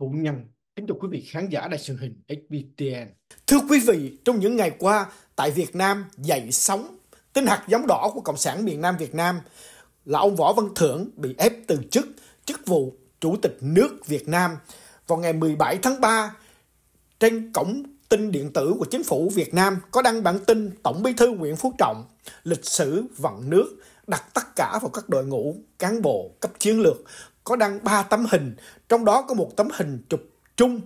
Hữu Nhân, kính chào quý vị khán giả đài truyền hình HBTN. Thưa quý vị, trong những ngày qua, tại Việt Nam dậy sóng tin hạt giống đỏ của Cộng sản miền Nam Việt Nam là ông Võ Văn Thưởng bị ép từ chức chức vụ Chủ tịch nước Việt Nam vào ngày 17 tháng 3 trên cổng tin điện tử của chính phủ Việt Nam có đăng bản tin Tổng Bí thư Nguyễn Phú Trọng lịch sử vận nước đặt tất cả vào các đội ngũ cán bộ cấp chiến lược có đăng 3 tấm hình, trong đó có một tấm hình chụp chung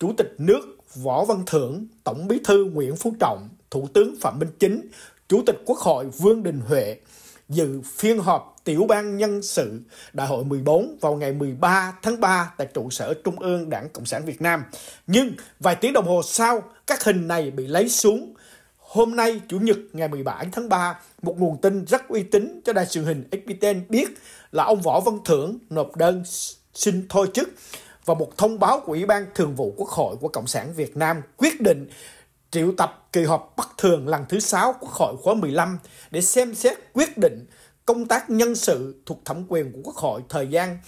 Chủ tịch nước Võ Văn Thưởng, Tổng bí thư Nguyễn Phú Trọng, Thủ tướng Phạm Minh Chính, Chủ tịch Quốc hội Vương Đình Huệ dự phiên họp tiểu ban nhân sự Đại hội 14 vào ngày 13 tháng 3 tại trụ sở Trung ương Đảng Cộng sản Việt Nam. Nhưng vài tiếng đồng hồ sau, các hình này bị lấy xuống Hôm nay, Chủ nhật ngày 17 tháng 3, một nguồn tin rất uy tín cho đài truyền hình XPTN biết là ông Võ Văn Thưởng nộp đơn xin thôi chức và một thông báo của Ủy ban Thường vụ Quốc hội của Cộng sản Việt Nam quyết định triệu tập kỳ họp bất thường lần thứ 6 Quốc hội khóa 15 để xem xét quyết định công tác nhân sự thuộc thẩm quyền của Quốc hội thời gian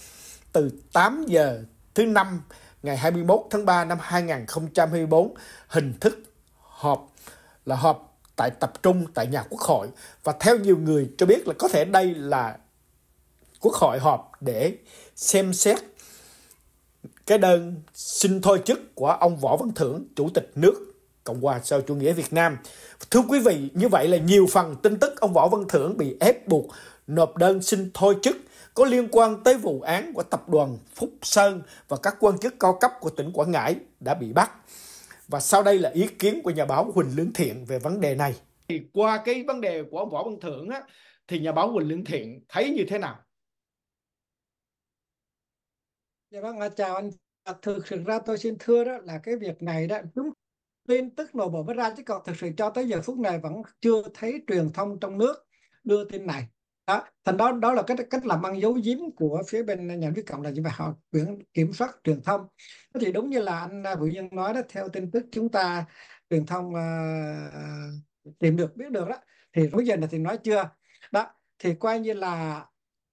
từ 8 giờ thứ năm ngày 21 tháng 3 năm 2024 hình thức họp là họp tại tập trung tại nhà quốc hội và theo nhiều người cho biết là có thể đây là quốc hội họp để xem xét cái đơn xin thôi chức của ông Võ Văn Thưởng, Chủ tịch nước Cộng hòa xã chủ nghĩa Việt Nam. Thưa quý vị, như vậy là nhiều phần tin tức ông Võ Văn Thưởng bị ép buộc nộp đơn xin thôi chức có liên quan tới vụ án của tập đoàn Phúc Sơn và các quan chức cao cấp của tỉnh Quảng Ngãi đã bị bắt. Và sau đây là ý kiến của nhà báo Huỳnh Lương Thiện về vấn đề này. Thì qua cái vấn đề của ông Võ Văn Thưởng á, thì nhà báo Huỳnh Lương Thiện thấy như thế nào? Dạ vâng, à, chào anh. À, thực sự ra tôi xin thưa đó là cái việc này đó chúng tin tức nổi bộ mới ra chứ còn thực sự cho tới giờ phút này vẫn chưa thấy truyền thông trong nước đưa tin này đó thành đó đó là cách cách làm ăn giấu giếm của phía bên nhà nước cộng là như vậy họ quyển kiểm soát truyền thông thì đúng như là anh Vũ Nhân nói đó theo tin tức chúng ta truyền thông uh, tìm được biết được đó thì bây giờ là thì nói chưa đó thì coi như là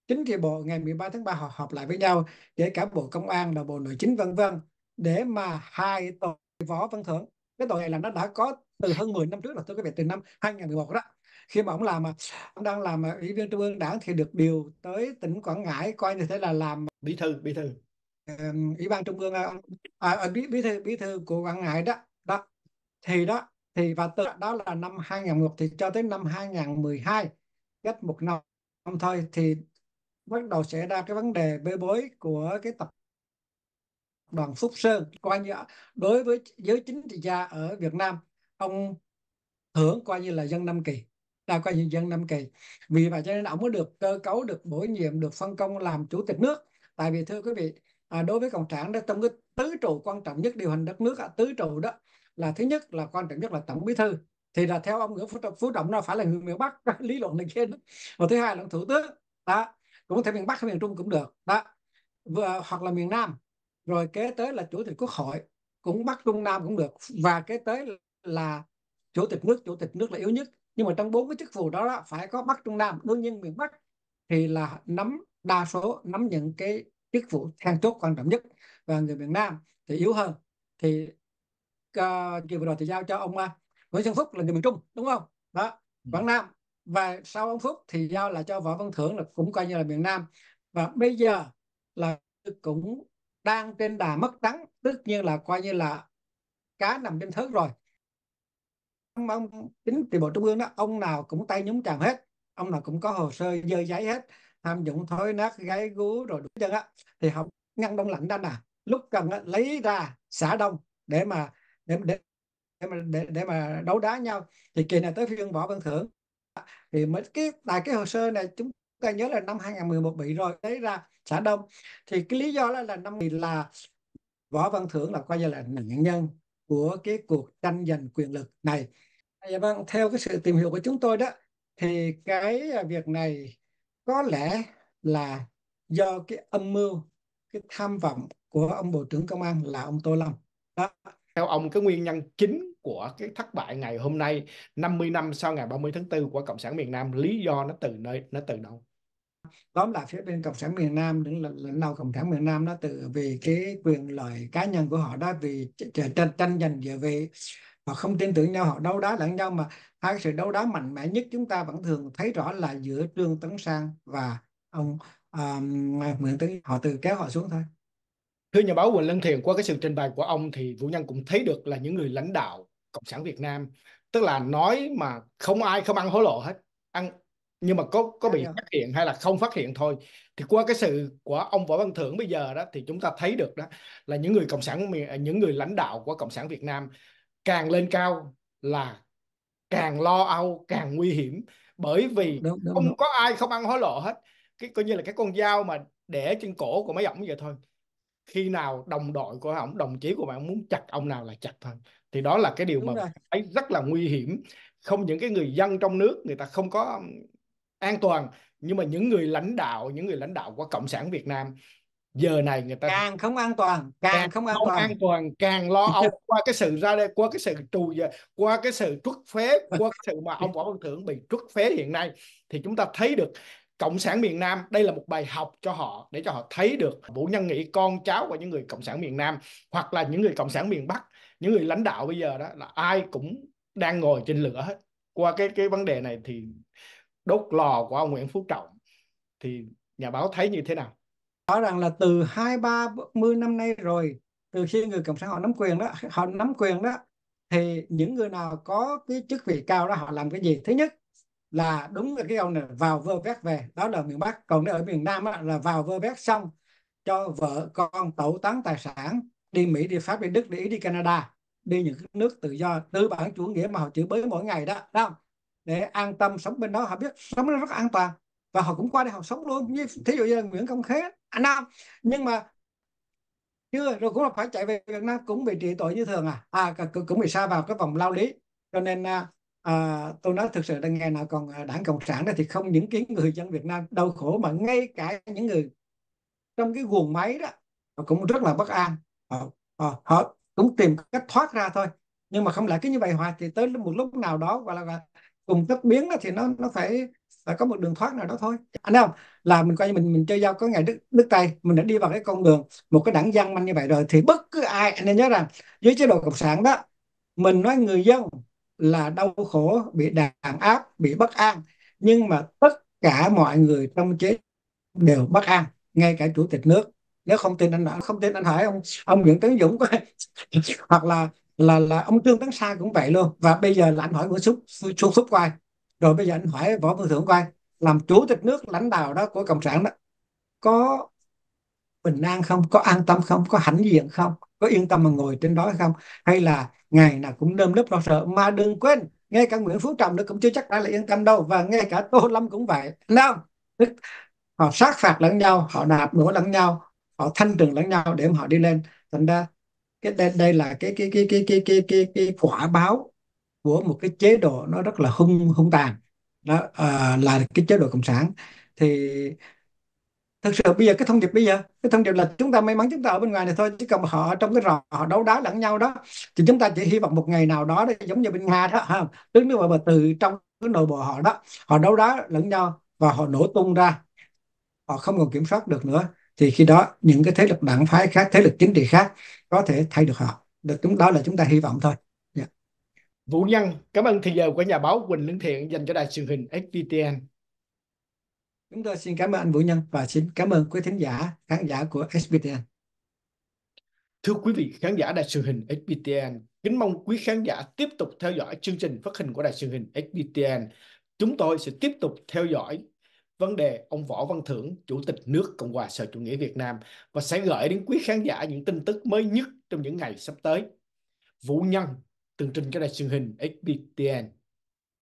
chính trị bộ ngày 13 tháng 3 họ họp lại với nhau kể cả bộ công an là bộ nội chính vân vân để mà hai tội võ văn thưởng cái tội này là nó đã có từ hơn 10 năm trước là tôi có vẻ từ năm 2011 đó khi mà ông làm ông đang làm ủy viên trung ương đảng thì được điều tới tỉnh quảng ngãi coi như thế là làm bí thư bí thư ủy ban trung ương à, à, à, bí bí thư bí thư của quảng ngãi đó đó thì đó thì và từ đó là năm 2001 thì cho tới năm 2012 cách một năm, năm thôi thì bắt đầu xảy ra cái vấn đề bê bối của cái tập đoàn Phúc Sơn coi như đối với giới chính trị gia ở Việt Nam ông hưởng coi như là dân năm kỳ là coi như dân năm kỳ vì vậy cho nên ông mới được cơ cấu được bổ nhiệm được phân công làm chủ tịch nước tại vì thưa quý vị à, đối với cộng sản đó trong cái tứ trụ quan trọng nhất điều hành đất nước à, tứ trụ đó là thứ nhất là quan trọng nhất là tổng bí thư thì là theo ông Nguyễn Phú Trọng, Phú Trọng nó phải là người miền Bắc lý luận này kia đó. và thứ hai là thủ tướng đó cũng thể miền Bắc hay miền Trung cũng được đó Vừa, hoặc là miền Nam rồi kế tới là chủ tịch quốc hội cũng Bắc Trung Nam cũng được và kế tới là chủ tịch nước chủ tịch nước là yếu nhất nhưng mà trong bốn cái chức vụ đó, là phải có bắc trung nam đương nhiên miền bắc thì là nắm đa số nắm những cái chức vụ then chốt quan trọng nhất và người miền nam thì yếu hơn thì uh, vừa rồi thì giao cho ông uh, nguyễn xuân phúc là người miền trung đúng không đó ừ. quảng nam và sau ông phúc thì giao là cho võ văn thưởng là cũng coi như là miền nam và bây giờ là cũng đang trên đà mất trắng tất nhiên là coi như là cá nằm trên thớt rồi ông, chính trị bộ trung ương đó ông nào cũng tay nhúng chàm hết ông nào cũng có hồ sơ dơ giấy hết tham dụng thối nát gáy gú rồi đủ chân á thì học ngăn đông lạnh ra nè à. lúc cần á, lấy ra xả đông để mà để để để mà, để, để mà đấu đá nhau thì kỳ này tới phiên võ văn thưởng thì mới cái tại cái hồ sơ này chúng ta nhớ là năm 2011 bị rồi lấy ra xả đông thì cái lý do đó là năm thì là võ văn thưởng là coi như là nạn nhân của cái cuộc tranh giành quyền lực này Dạ vâng, theo cái sự tìm hiểu của chúng tôi đó thì cái à, việc này có lẽ là do cái âm mưu, cái tham vọng của ông Bộ trưởng Công an là ông Tô Lâm. Đó. Theo ông cái nguyên nhân chính của cái thất bại ngày hôm nay 50 năm sau ngày 30 tháng 4 của Cộng sản miền Nam lý do nó từ nơi nó từ đâu? Tóm lại phía bên Cộng sản miền Nam đứng là lãnh đạo Cộng sản miền Nam nó từ vì cái quyền lợi cá nhân của họ đó vì tranh tranh giành địa vị họ không tin tưởng nhau họ đấu đá lẫn nhau mà hai sự đấu đá mạnh mẽ nhất chúng ta vẫn thường thấy rõ là giữa Trương Tấn Sang và ông um, Nguyễn Tấn họ từ kéo họ xuống thôi thưa nhà báo Quỳnh Lân Thiền qua cái sự trình bày của ông thì Vũ Nhân cũng thấy được là những người lãnh đạo Cộng sản Việt Nam tức là nói mà không ai không ăn hối lộ hết ăn nhưng mà có có dạ, bị dạ. phát hiện hay là không phát hiện thôi thì qua cái sự của ông võ văn thưởng bây giờ đó thì chúng ta thấy được đó là những người cộng sản những người lãnh đạo của cộng sản việt nam càng lên cao là càng lo âu càng nguy hiểm bởi vì đúng, đúng, không đúng. có ai không ăn hối lộ hết cái coi như là cái con dao mà để trên cổ của mấy ổng vậy thôi khi nào đồng đội của ông đồng chí của bạn muốn chặt ông nào là chặt thôi thì đó là cái điều Đúng mà rồi. thấy rất là nguy hiểm không những cái người dân trong nước người ta không có an toàn nhưng mà những người lãnh đạo những người lãnh đạo của cộng sản Việt Nam giờ này người ta càng không an toàn càng, càng không an không toàn. an toàn càng lo âu qua cái sự ra đây qua cái sự trù giờ qua cái sự trút phế qua cái sự mà ông võ văn thưởng bị trút phế hiện nay thì chúng ta thấy được cộng sản miền nam đây là một bài học cho họ để cho họ thấy được vũ nhân nghĩ con cháu của những người cộng sản miền nam hoặc là những người cộng sản miền bắc những người lãnh đạo bây giờ đó là ai cũng đang ngồi trên lửa hết qua cái cái vấn đề này thì đốt lò của ông nguyễn phú trọng thì nhà báo thấy như thế nào rõ rằng là từ hai ba mươi năm nay rồi từ khi người cộng sản họ nắm quyền đó họ nắm quyền đó thì những người nào có cái chức vị cao đó họ làm cái gì thứ nhất là đúng là cái ông này vào vơ vét về đó là miền Bắc còn nếu ở miền Nam á, là vào vơ vét xong cho vợ con tẩu tán tài sản đi Mỹ đi Pháp đi Đức đi Ý đi Canada đi những nước tự do tư bản chủ nghĩa mà họ chửi bới mỗi ngày đó đó để an tâm sống bên đó họ biết sống nó rất an toàn và họ cũng qua đây họ sống luôn như thí dụ như là Nguyễn Công Khế An Nam nhưng mà chưa rồi cũng là phải chạy về Việt Nam cũng bị trị tội như thường à à cũng bị sa vào cái vòng lao lý cho nên à, à tôi nói thực sự đang nghe nào còn à, đảng cộng sản đó thì không những cái người dân Việt Nam đau khổ mà ngay cả những người trong cái guồng máy đó cũng rất là bất an họ, họ, họ cũng tìm cách thoát ra thôi nhưng mà không lại cứ như vậy hoài thì tới một lúc nào đó gọi là cùng tất biến đó, thì nó nó phải phải có một đường thoát nào đó thôi anh thấy không là mình coi như mình mình chơi giao có ngày đứt đứt tay mình đã đi vào cái con đường một cái đảng dân manh như vậy rồi thì bất cứ ai anh nên nhớ rằng dưới chế độ cộng sản đó mình nói người dân là đau khổ bị đàn áp bị bất an nhưng mà tất cả mọi người trong chế đều bất an ngay cả chủ tịch nước nếu không tin anh không tin anh hỏi ông ông Nguyễn Tấn Dũng hoặc là là là ông Trương Tấn Sang cũng vậy luôn và bây giờ là anh hỏi Nguyễn Xúc Xuân Phúc Quang rồi bây giờ anh hỏi Võ Văn Thưởng Quang làm chủ tịch nước lãnh đạo đó của cộng sản đó có bình an không có an tâm không có hãnh diện không có yên tâm mà ngồi trên đó không hay là ngày nào cũng nơm nớp lo sợ mà đừng quên ngay cả Nguyễn Phú Trọng nó cũng chưa chắc đã là yên tâm đâu và ngay cả Tô Lâm cũng vậy không họ sát phạt lẫn nhau họ nạp đổ lẫn nhau họ thanh trừng lẫn nhau để mà họ đi lên thành ra cái đây, đây là cái cái cái cái cái cái cái cái quả báo của một cái chế độ nó rất là hung hung tàn đó à, là cái chế độ cộng sản thì thực sự bây giờ cái thông điệp bây giờ cái thông điệp là chúng ta may mắn chúng ta ở bên ngoài này thôi chứ còn họ trong cái rò họ đấu đá lẫn nhau đó thì chúng ta chỉ hy vọng một ngày nào đó đấy, giống như bên nga đó ha tức nước mà từ trong cái nội bộ họ đó họ đấu đá lẫn nhau và họ nổ tung ra họ không còn kiểm soát được nữa thì khi đó những cái thế lực đảng phái khác thế lực chính trị khác có thể thay được họ được chúng đó là chúng ta hy vọng thôi yeah. Dạ. Vũ Nhân cảm ơn thời giờ của nhà báo Quỳnh Lương Thiện dành cho đài truyền hình SPTN chúng tôi xin cảm ơn anh Vũ Nhân và xin cảm ơn quý thính giả khán giả của SPTN Thưa quý vị khán giả đài truyền hình SBTN, kính mong quý khán giả tiếp tục theo dõi chương trình phát hình của đài truyền hình SBTN. Chúng tôi sẽ tiếp tục theo dõi vấn đề ông Võ Văn Thưởng, Chủ tịch nước Cộng hòa Sở Chủ nghĩa Việt Nam và sẽ gửi đến quý khán giả những tin tức mới nhất trong những ngày sắp tới. Vũ Nhân, tường trình cho đài truyền hình XBTN.